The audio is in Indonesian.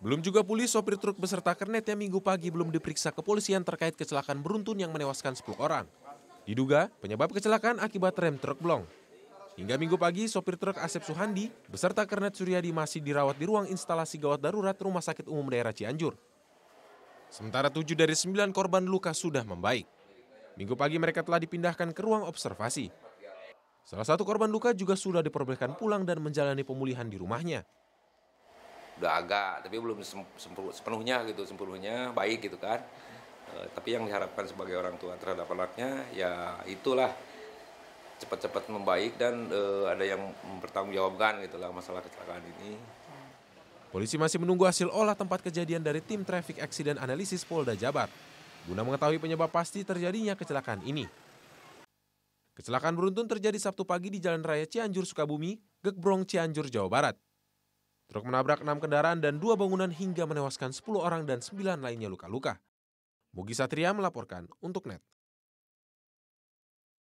Belum juga pulih, sopir truk beserta kernet yang minggu pagi belum diperiksa kepolisian terkait kecelakaan beruntun yang menewaskan 10 orang. Diduga, penyebab kecelakaan akibat rem truk blong. Hingga minggu pagi, sopir truk Asep Suhandi beserta kernet Suryadi masih dirawat di ruang instalasi gawat darurat Rumah Sakit Umum Daerah Cianjur. Sementara tujuh dari sembilan korban luka sudah membaik. Minggu pagi mereka telah dipindahkan ke ruang observasi. Salah satu korban luka juga sudah diperbolehkan pulang dan menjalani pemulihan di rumahnya udah agak tapi belum sepenuhnya gitu sepenuhnya baik gitu kan e, tapi yang diharapkan sebagai orang tua terhadap anaknya ya itulah cepat-cepat membaik dan e, ada yang mempertanggungjawabkan gitulah masalah kecelakaan ini Polisi masih menunggu hasil olah tempat kejadian dari tim Traffic Accident Analysis Polda Jabar guna mengetahui penyebab pasti terjadinya kecelakaan ini. Kecelakaan beruntun terjadi Sabtu pagi di Jalan Raya Cianjur, Sukabumi, Gekbrong, Cianjur, Jawa Barat. Truk menabrak enam kendaraan dan dua bangunan hingga menewaskan 10 orang dan 9 lainnya luka-luka. Mugi Satria melaporkan untuk NET.